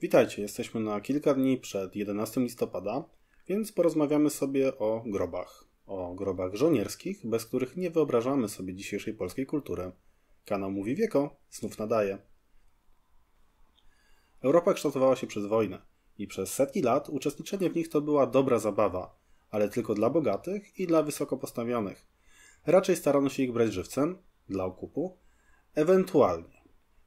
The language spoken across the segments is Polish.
Witajcie, jesteśmy na kilka dni przed 11 listopada, więc porozmawiamy sobie o grobach. O grobach żołnierskich, bez których nie wyobrażamy sobie dzisiejszej polskiej kultury. Kanał Mówi Wieko znów nadaje. Europa kształtowała się przez wojnę i przez setki lat uczestniczenie w nich to była dobra zabawa, ale tylko dla bogatych i dla wysoko postawionych. Raczej starano się ich brać żywcem, dla okupu, ewentualnie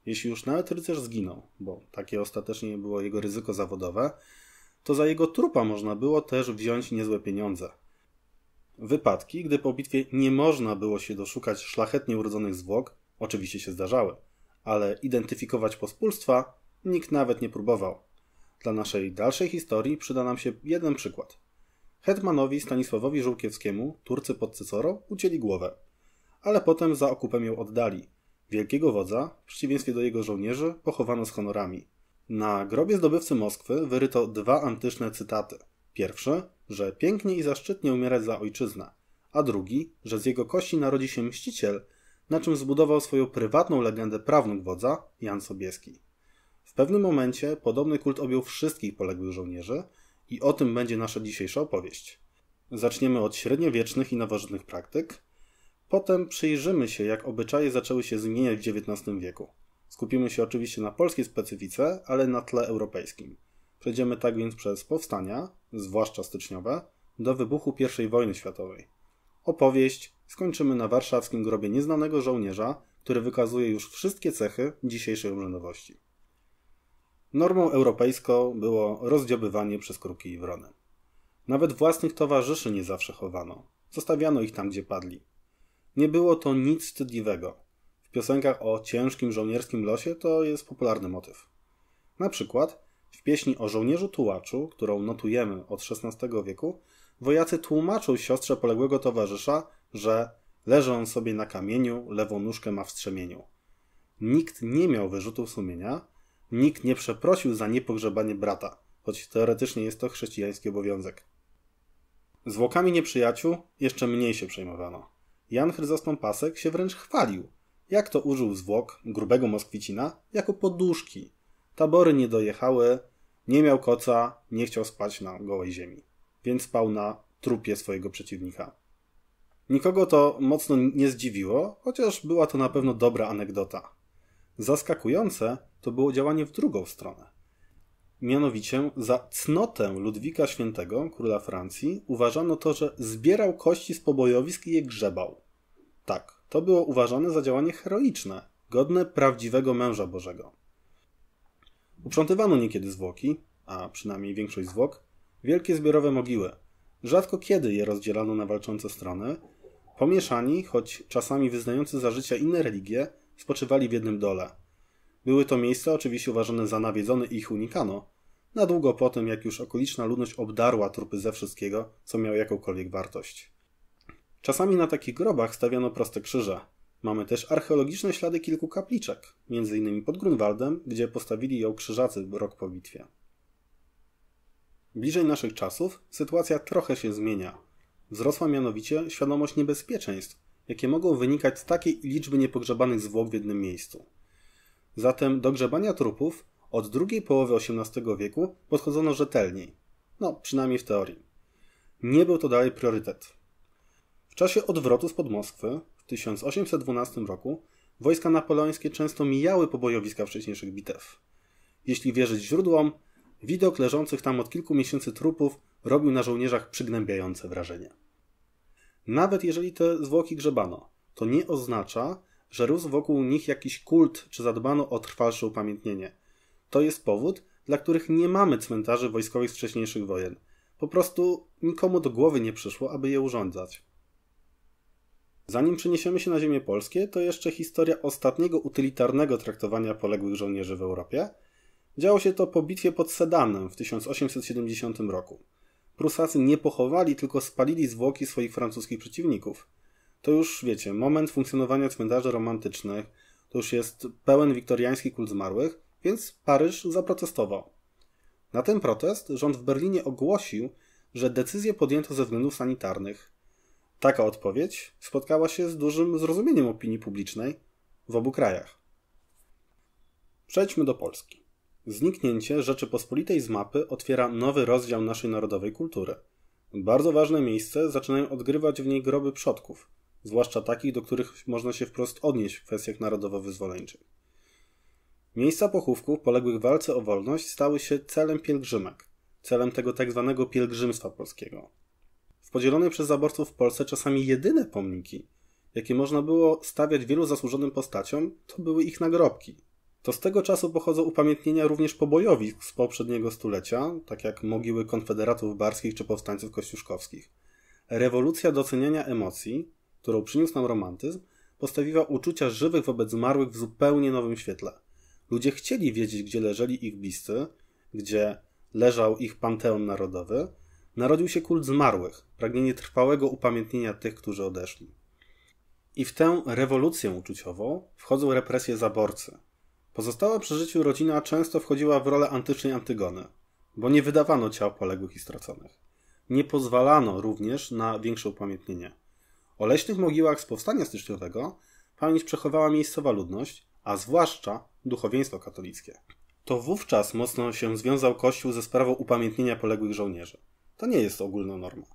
jeśli już nawet rycerz zginął, bo takie ostatecznie było jego ryzyko zawodowe, to za jego trupa można było też wziąć niezłe pieniądze. Wypadki, gdy po bitwie nie można było się doszukać szlachetnie urodzonych zwłok, oczywiście się zdarzały, ale identyfikować pospólstwa nikt nawet nie próbował. Dla naszej dalszej historii przyda nam się jeden przykład. Hetmanowi Stanisławowi Żółkiewskiemu Turcy pod Cycorą ucięli głowę, ale potem za okupem ją oddali – Wielkiego wodza, w przeciwieństwie do jego żołnierzy, pochowano z honorami. Na grobie zdobywcy Moskwy wyryto dwa antyczne cytaty. Pierwszy, że pięknie i zaszczytnie umierać za ojczyznę, a drugi, że z jego kości narodzi się mściciel, na czym zbudował swoją prywatną legendę prawnuk wodza, Jan Sobieski. W pewnym momencie podobny kult objął wszystkich poległych żołnierzy i o tym będzie nasza dzisiejsza opowieść. Zaczniemy od średniowiecznych i nowożytnych praktyk, Potem przyjrzymy się, jak obyczaje zaczęły się zmieniać w XIX wieku. Skupimy się oczywiście na polskiej specyfice, ale na tle europejskim. Przejdziemy tak więc przez powstania, zwłaszcza styczniowe, do wybuchu I wojny światowej. Opowieść skończymy na warszawskim grobie nieznanego żołnierza, który wykazuje już wszystkie cechy dzisiejszej urzędowości. Normą europejską było rozdziobywanie przez kruki i wrony. Nawet własnych towarzyszy nie zawsze chowano. Zostawiano ich tam, gdzie padli. Nie było to nic wstydliwego. W piosenkach o ciężkim żołnierskim losie to jest popularny motyw. Na przykład w pieśni o żołnierzu tułaczu, którą notujemy od XVI wieku, wojacy tłumaczą siostrze poległego towarzysza, że leży on sobie na kamieniu, lewą nóżkę ma w strzemieniu. Nikt nie miał wyrzutów sumienia, nikt nie przeprosił za niepogrzebanie brata, choć teoretycznie jest to chrześcijański obowiązek. Zwłokami nieprzyjaciół jeszcze mniej się przejmowano. Jan Chryzostom Pasek się wręcz chwalił, jak to użył zwłok grubego Moskwicina jako poduszki. Tabory nie dojechały, nie miał koca, nie chciał spać na gołej ziemi, więc spał na trupie swojego przeciwnika. Nikogo to mocno nie zdziwiło, chociaż była to na pewno dobra anegdota. Zaskakujące to było działanie w drugą stronę. Mianowicie za cnotę Ludwika Świętego, króla Francji, uważano to, że zbierał kości z pobojowisk i je grzebał. Tak, to było uważane za działanie heroiczne, godne prawdziwego męża Bożego. Uprzątywano niekiedy zwłoki, a przynajmniej większość zwłok, wielkie zbiorowe mogiły. Rzadko kiedy je rozdzielano na walczące strony. Pomieszani, choć czasami wyznający za życia inne religie, spoczywali w jednym dole – były to miejsca oczywiście uważane za nawiedzone i ich unikano, na długo po tym, jak już okoliczna ludność obdarła trupy ze wszystkiego, co miało jakąkolwiek wartość. Czasami na takich grobach stawiano proste krzyże. Mamy też archeologiczne ślady kilku kapliczek, m.in. pod Grunwaldem, gdzie postawili ją krzyżacy rok po bitwie. Bliżej naszych czasów sytuacja trochę się zmienia. Wzrosła mianowicie świadomość niebezpieczeństw, jakie mogą wynikać z takiej liczby niepogrzebanych zwłok w jednym miejscu. Zatem do grzebania trupów od drugiej połowy XVIII wieku podchodzono rzetelniej. No, przynajmniej w teorii. Nie był to dalej priorytet. W czasie odwrotu spod Moskwy w 1812 roku wojska napoleońskie często mijały pobojowiska wcześniejszych bitew. Jeśli wierzyć źródłom, widok leżących tam od kilku miesięcy trupów robił na żołnierzach przygnębiające wrażenie. Nawet jeżeli te zwłoki grzebano, to nie oznacza, że rósł wokół nich jakiś kult, czy zadbano o trwalsze upamiętnienie. To jest powód, dla których nie mamy cmentarzy wojskowych z wcześniejszych wojen. Po prostu nikomu do głowy nie przyszło, aby je urządzać. Zanim przeniesiemy się na ziemię polskie, to jeszcze historia ostatniego utylitarnego traktowania poległych żołnierzy w Europie. Działo się to po bitwie pod Sedanem w 1870 roku. Prusacy nie pochowali, tylko spalili zwłoki swoich francuskich przeciwników to już wiecie, moment funkcjonowania cmentarzy romantycznych, to już jest pełen wiktoriański kult zmarłych, więc Paryż zaprotestował. Na ten protest rząd w Berlinie ogłosił, że decyzję podjęto ze względów sanitarnych. Taka odpowiedź spotkała się z dużym zrozumieniem opinii publicznej w obu krajach. Przejdźmy do Polski. Zniknięcie Rzeczypospolitej z mapy otwiera nowy rozdział naszej narodowej kultury. Bardzo ważne miejsce zaczynają odgrywać w niej groby przodków, zwłaszcza takich, do których można się wprost odnieść w kwestiach narodowo-wyzwoleńczych. Miejsca pochówków poległych w walce o wolność stały się celem pielgrzymek, celem tego tak zwanego pielgrzymstwa polskiego. W podzielonej przez zaborców w Polsce czasami jedyne pomniki, jakie można było stawiać wielu zasłużonym postaciom, to były ich nagrobki. To z tego czasu pochodzą upamiętnienia również pobojowisk z poprzedniego stulecia, tak jak mogiły konfederatów barskich czy powstańców kościuszkowskich. Rewolucja doceniania emocji którą przyniósł nam romantyzm, postawiła uczucia żywych wobec zmarłych w zupełnie nowym świetle. Ludzie chcieli wiedzieć, gdzie leżeli ich bliscy, gdzie leżał ich panteon narodowy. Narodził się kult zmarłych, pragnienie trwałego upamiętnienia tych, którzy odeszli. I w tę rewolucję uczuciową wchodzą represje zaborcy. Pozostała przy życiu rodzina często wchodziła w rolę antycznej Antygony, bo nie wydawano ciał poległych i straconych. Nie pozwalano również na większe upamiętnienie. O leśnych mogiłach z powstania styczniowego pamięć przechowała miejscowa ludność, a zwłaszcza duchowieństwo katolickie. To wówczas mocno się związał Kościół ze sprawą upamiętnienia poległych żołnierzy. To nie jest ogólna norma.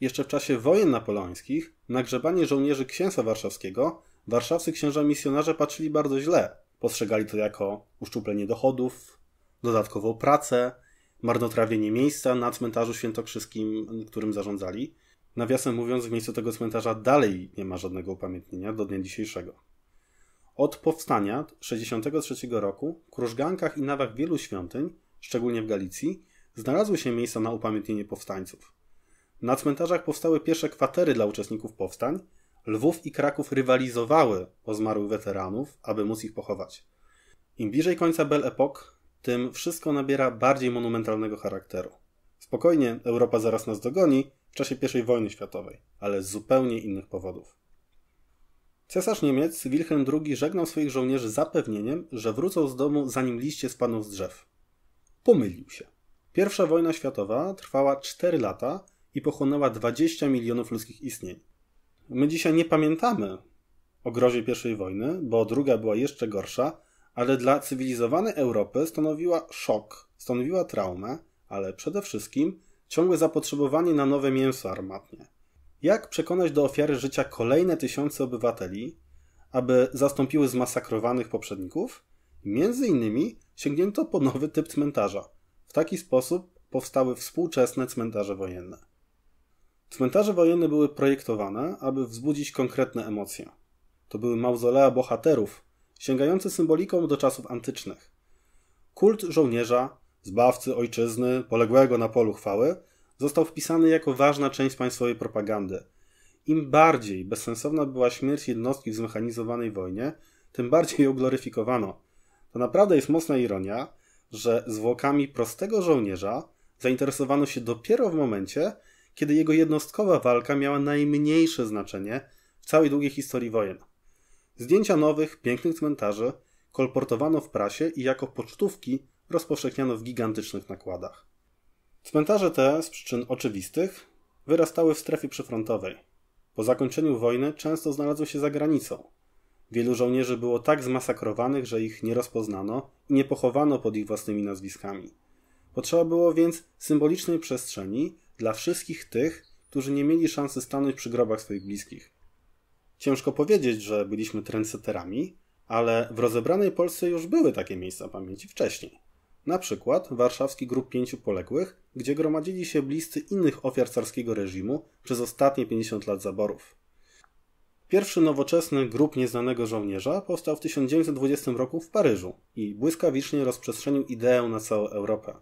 Jeszcze w czasie wojen napoleońskich na grzebanie żołnierzy księstwa warszawskiego warszawscy księża misjonarze patrzyli bardzo źle. Postrzegali to jako uszczuplenie dochodów, dodatkową pracę, marnotrawienie miejsca na cmentarzu świętokrzyskim, którym zarządzali, Nawiasem mówiąc, w miejscu tego cmentarza dalej nie ma żadnego upamiętnienia do dnia dzisiejszego. Od powstania 1963 roku w krużgankach i nawach wielu świątyń, szczególnie w Galicji, znalazły się miejsca na upamiętnienie powstańców. Na cmentarzach powstały pierwsze kwatery dla uczestników powstań. Lwów i Kraków rywalizowały o zmarłych weteranów, aby móc ich pochować. Im bliżej końca Belle Epoque, tym wszystko nabiera bardziej monumentalnego charakteru. Spokojnie, Europa zaraz nas dogoni, w czasie I wojny światowej, ale z zupełnie innych powodów. Cesarz Niemiec Wilhelm II żegnał swoich żołnierzy zapewnieniem, że wrócą z domu zanim liście spadną z drzew. Pomylił się. Pierwsza wojna światowa trwała 4 lata i pochłonęła 20 milionów ludzkich istnień. My dzisiaj nie pamiętamy o grozie I wojny, bo druga była jeszcze gorsza, ale dla cywilizowanej Europy stanowiła szok, stanowiła traumę, ale przede wszystkim ciągłe zapotrzebowanie na nowe mięso armatnie. Jak przekonać do ofiary życia kolejne tysiące obywateli, aby zastąpiły zmasakrowanych poprzedników? Między innymi sięgnięto po nowy typ cmentarza. W taki sposób powstały współczesne cmentarze wojenne. Cmentarze wojenne były projektowane, aby wzbudzić konkretne emocje. To były mauzolea bohaterów, sięgające symboliką do czasów antycznych. Kult żołnierza, zbawcy ojczyzny, poległego na polu chwały, został wpisany jako ważna część państwowej propagandy. Im bardziej bezsensowna była śmierć jednostki w zmechanizowanej wojnie, tym bardziej ją gloryfikowano. To naprawdę jest mocna ironia, że zwłokami prostego żołnierza zainteresowano się dopiero w momencie, kiedy jego jednostkowa walka miała najmniejsze znaczenie w całej długiej historii wojen. Zdjęcia nowych, pięknych cmentarzy kolportowano w prasie i jako pocztówki rozpowszechniano w gigantycznych nakładach. Cmentarze te, z przyczyn oczywistych, wyrastały w strefie przyfrontowej. Po zakończeniu wojny często znalazły się za granicą. Wielu żołnierzy było tak zmasakrowanych, że ich nie rozpoznano i nie pochowano pod ich własnymi nazwiskami. Potrzeba było więc symbolicznej przestrzeni dla wszystkich tych, którzy nie mieli szansy stanąć przy grobach swoich bliskich. Ciężko powiedzieć, że byliśmy trendseterami, ale w rozebranej Polsce już były takie miejsca pamięci wcześniej. Na przykład warszawski grup pięciu poległych, gdzie gromadzili się bliscy innych ofiar carskiego reżimu przez ostatnie 50 lat zaborów. Pierwszy nowoczesny grup nieznanego żołnierza powstał w 1920 roku w Paryżu i błyskawicznie rozprzestrzenił ideę na całą Europę.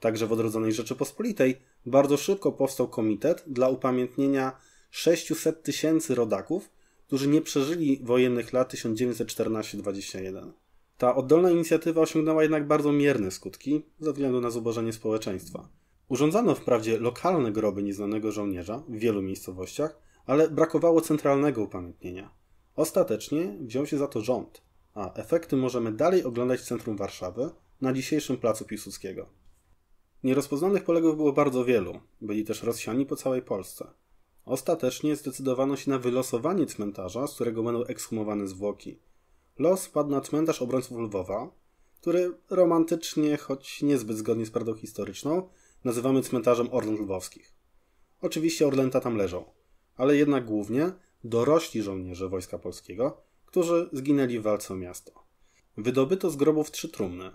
Także w odrodzonej Rzeczypospolitej bardzo szybko powstał komitet dla upamiętnienia 600 tysięcy rodaków, którzy nie przeżyli wojennych lat 1914-21. Ta oddolna inicjatywa osiągnęła jednak bardzo mierne skutki ze względu na zubożenie społeczeństwa. Urządzano wprawdzie lokalne groby nieznanego żołnierza w wielu miejscowościach, ale brakowało centralnego upamiętnienia. Ostatecznie wziął się za to rząd, a efekty możemy dalej oglądać w centrum Warszawy, na dzisiejszym placu Piłsudskiego. Nierozpoznanych poległych było bardzo wielu, byli też rozsiani po całej Polsce. Ostatecznie zdecydowano się na wylosowanie cmentarza, z którego będą ekshumowane zwłoki – Los wpadł na cmentarz obrońców Lwowa, który romantycznie, choć niezbyt zgodnie z prawdą historyczną, nazywamy cmentarzem Orląt Lwowskich. Oczywiście Orlęta tam leżą, ale jednak głównie dorośli żołnierze Wojska Polskiego, którzy zginęli w walce o miasto. Wydobyto z grobów trzy trumny.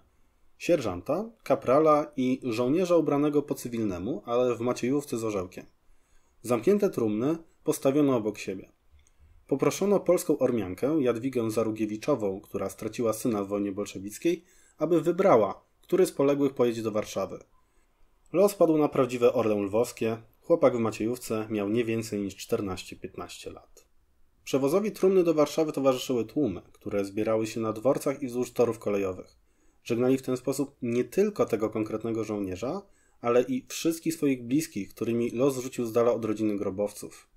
Sierżanta, kaprala i żołnierza ubranego po cywilnemu, ale w maciejówce z orzełkiem. Zamknięte trumny postawiono obok siebie. Poproszono polską Ormiankę, Jadwigę Zarugiewiczową, która straciła syna w wojnie bolszewickiej, aby wybrała, który z poległych pojedzie do Warszawy. Los padł na prawdziwe Orle lwowskie. Chłopak w Maciejówce miał nie więcej niż 14-15 lat. Przewozowi trumny do Warszawy towarzyszyły tłumy, które zbierały się na dworcach i wzdłuż torów kolejowych. Żegnali w ten sposób nie tylko tego konkretnego żołnierza, ale i wszystkich swoich bliskich, którymi los rzucił z dala od rodziny grobowców.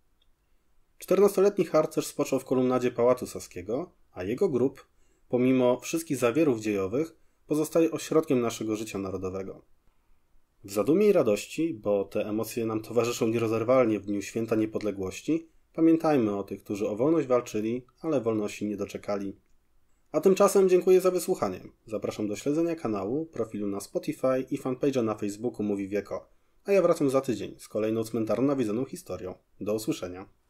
14-letni harcerz spoczął w kolumnadzie Pałacu Saskiego, a jego grób, pomimo wszystkich zawierów dziejowych, pozostaje ośrodkiem naszego życia narodowego. W zadumie i radości, bo te emocje nam towarzyszą nierozerwalnie w dniu święta niepodległości, pamiętajmy o tych, którzy o wolność walczyli, ale wolności nie doczekali. A tymczasem dziękuję za wysłuchanie. Zapraszam do śledzenia kanału, profilu na Spotify i fanpage'a na Facebooku Mówi Wieko. A ja wracam za tydzień z kolejną cmentarną nawiedzoną historią. Do usłyszenia.